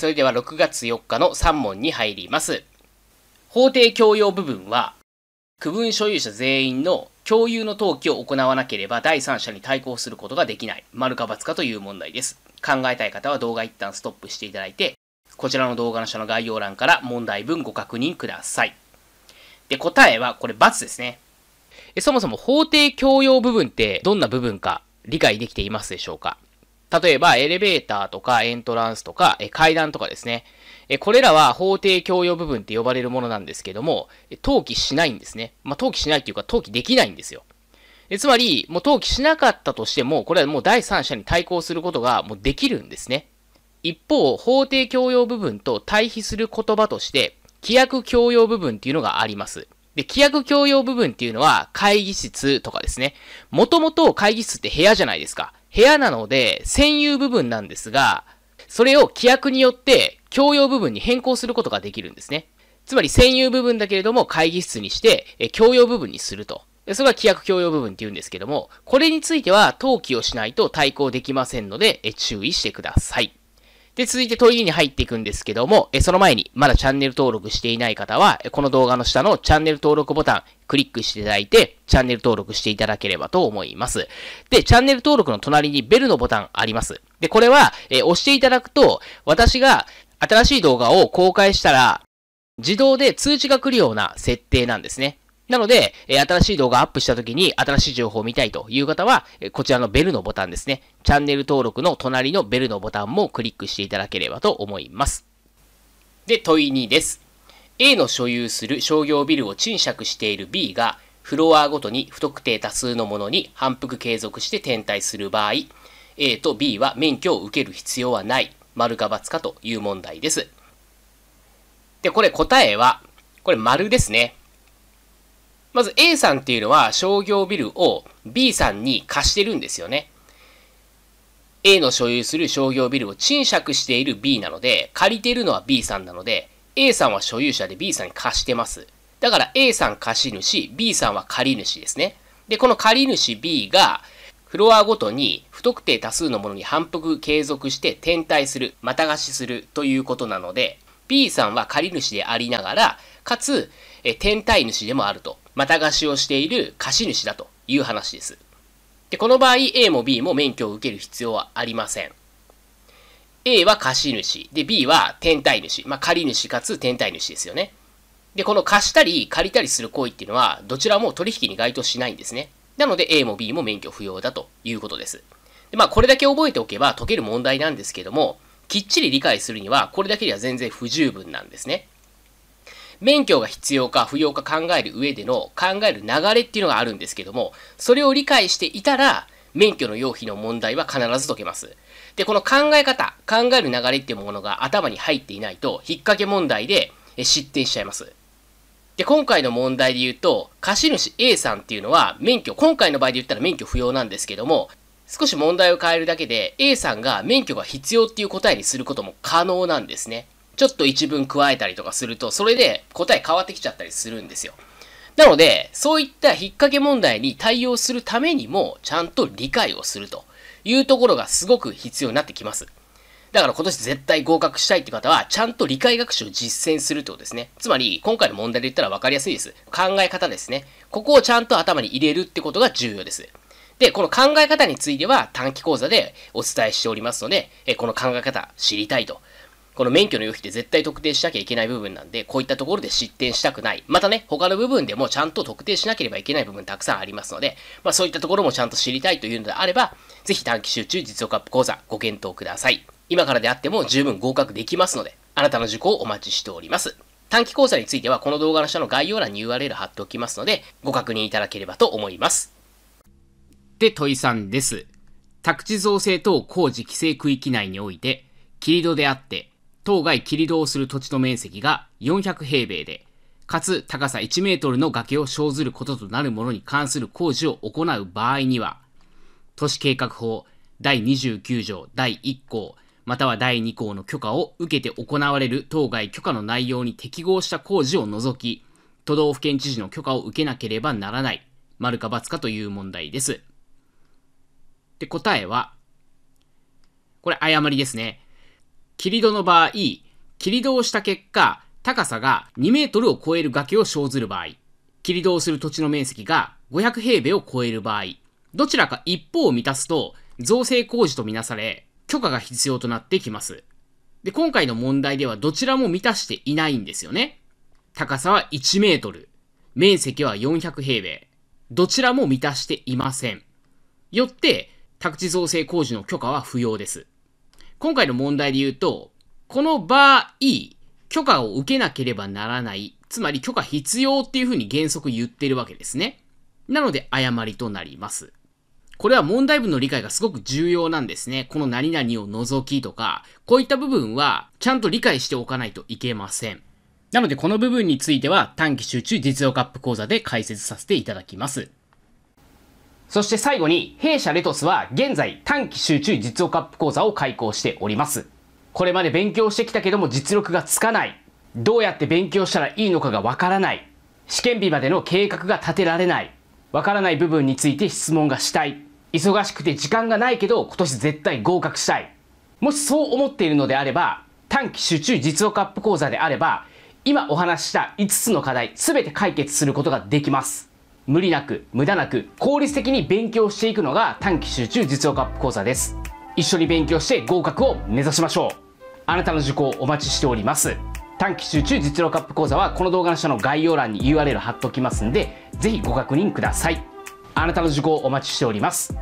それでは6月4日の3問に入ります。法定共用部分は、区分所有者全員の共有の登記を行わなければ第三者に対抗することができない、丸か×かという問題です。考えたい方は動画一旦ストップしていただいて、こちらの動画の下の概要欄から問題文ご確認ください。で、答えはこれ×ですね。そもそも法定共用部分ってどんな部分か理解できていますでしょうか例えば、エレベーターとかエントランスとか、え階段とかですね。えこれらは法定共用部分って呼ばれるものなんですけども、登記しないんですね。まあ、登記しないっていうか、登記できないんですよ。えつまり、もう登記しなかったとしても、これはもう第三者に対抗することがもうできるんですね。一方、法定共用部分と対比する言葉として、規約共用部分っていうのがあります。で、規約共用部分っていうのは会議室とかですね。もともと会議室って部屋じゃないですか。部屋なので、占有部分なんですが、それを規約によって共用部分に変更することができるんですね。つまり占有部分だけれども会議室にして、え共用部分にすると。それは規約共用部分って言うんですけども、これについては登記をしないと対抗できませんので、え注意してください。で、続いて問いに入っていくんですけども、えその前に、まだチャンネル登録していない方は、この動画の下のチャンネル登録ボタン、クリックしていただいて、チャンネル登録していただければと思います。で、チャンネル登録の隣にベルのボタンあります。で、これは、え押していただくと、私が新しい動画を公開したら、自動で通知が来るような設定なんですね。なので、え新しい動画アップした時に新しい情報を見たいという方は、えこちらのベルのボタンですね。チャンネル登録の隣のベルのボタンもクリックしていただければと思います。で、問い2です。A の所有する商業ビルを賃借している B が、フロアごとに不特定多数のものに反復継続して転退する場合、A と B は免許を受ける必要はない、丸か×かという問題です。で、これ答えは、これ丸ですね。まず A さんっていうのは商業ビルを B さんに貸してるんですよね。A の所有する商業ビルを賃借している B なので、借りているのは B さんなので、A さんは所有者で B さんに貸してます。だから A さん貸主、B さんは借り主ですね。で、この借り主 B が、フロアごとに不特定多数のものに反復継続して転退する、また貸しするということなので、B さんは借り主でありながら、かつ、え天体主でもあると。また貸しをしている貸主だという話です。で、この場合 A も B も免許を受ける必要はありません。A は貸主、で B は天体主、まあ、借り主かつ天体主ですよね。で、この貸したり借りたりする行為っていうのは、どちらも取引に該当しないんですね。なので A も B も免許不要だということです。でまあ、これだけ覚えておけば解ける問題なんですけども、きっちり理解するには、これだけでは全然不十分なんですね。免許が必要か不要か考える上での考える流れっていうのがあるんですけども、それを理解していたら、免許の要否の問題は必ず解けます。で、この考え方、考える流れっていうものが頭に入っていないと、引っ掛け問題で失点しちゃいます。で、今回の問題で言うと、貸主 A さんっていうのは免許、今回の場合で言ったら免許不要なんですけども、少し問題を変えるだけで A さんが免許が必要っていう答えにすることも可能なんですね。ちょっと一文加えたりとかすると、それで答え変わってきちゃったりするんですよ。なので、そういった引っ掛け問題に対応するためにも、ちゃんと理解をするというところがすごく必要になってきます。だから今年絶対合格したいって方は、ちゃんと理解学習を実践するってことですね。つまり、今回の問題で言ったら分かりやすいです。考え方ですね。ここをちゃんと頭に入れるってことが重要です。で、この考え方については短期講座でお伝えしておりますので、えこの考え方知りたいと。この免許の用否って絶対特定しなきゃいけない部分なんで、こういったところで失点したくない。またね、他の部分でもちゃんと特定しなければいけない部分たくさんありますので、まあそういったところもちゃんと知りたいというのであれば、ぜひ短期集中実用カップ講座ご検討ください。今からであっても十分合格できますので、あなたの受講をお待ちしております。短期講座についてはこの動画の下の概要欄に URL 貼っておきますので、ご確認いただければと思います。で問いさんです。宅地造成等工事規制区域内において、切り戸であって、当該切り戸をする土地の面積が400平米で、かつ高さ1メートルの崖を生ずることとなるものに関する工事を行う場合には、都市計画法第29条第1項、または第2項の許可を受けて行われる当該許可の内容に適合した工事を除き、都道府県知事の許可を受けなければならない、丸か×かという問題です。で、答えは、これ誤りですね。切土戸の場合、切土戸をした結果、高さが2メートルを超える崖を生ずる場合、切土戸をする土地の面積が500平米を超える場合、どちらか一方を満たすと、造成工事とみなされ、許可が必要となってきます。で、今回の問題ではどちらも満たしていないんですよね。高さは1メートル、面積は400平米。どちらも満たしていません。よって、宅地造成工事の許可は不要です。今回の問題で言うと、この場合、許可を受けなければならない、つまり許可必要っていうふうに原則言ってるわけですね。なので誤りとなります。これは問題文の理解がすごく重要なんですね。この何々を除きとか、こういった部分はちゃんと理解しておかないといけません。なのでこの部分については短期集中実用カップ講座で解説させていただきます。そして最後に、弊社レトスは現在短期集中実用カップ講座を開講しております。これまで勉強してきたけども実力がつかない。どうやって勉強したらいいのかがわからない。試験日までの計画が立てられない。わからない部分について質問がしたい。忙しくて時間がないけど今年絶対合格したい。もしそう思っているのであれば、短期集中実用カップ講座であれば、今お話しした5つの課題すべて解決することができます。無理なく、無駄なく、効率的に勉強していくのが短期集中実用アップ講座です。一緒に勉強して合格を目指しましょう。あなたの受講をお待ちしております。短期集中実力アップ講座はこの動画の下の概要欄に URL 貼っておきますんで、ぜひご確認ください。あなたの受講をお待ちしております。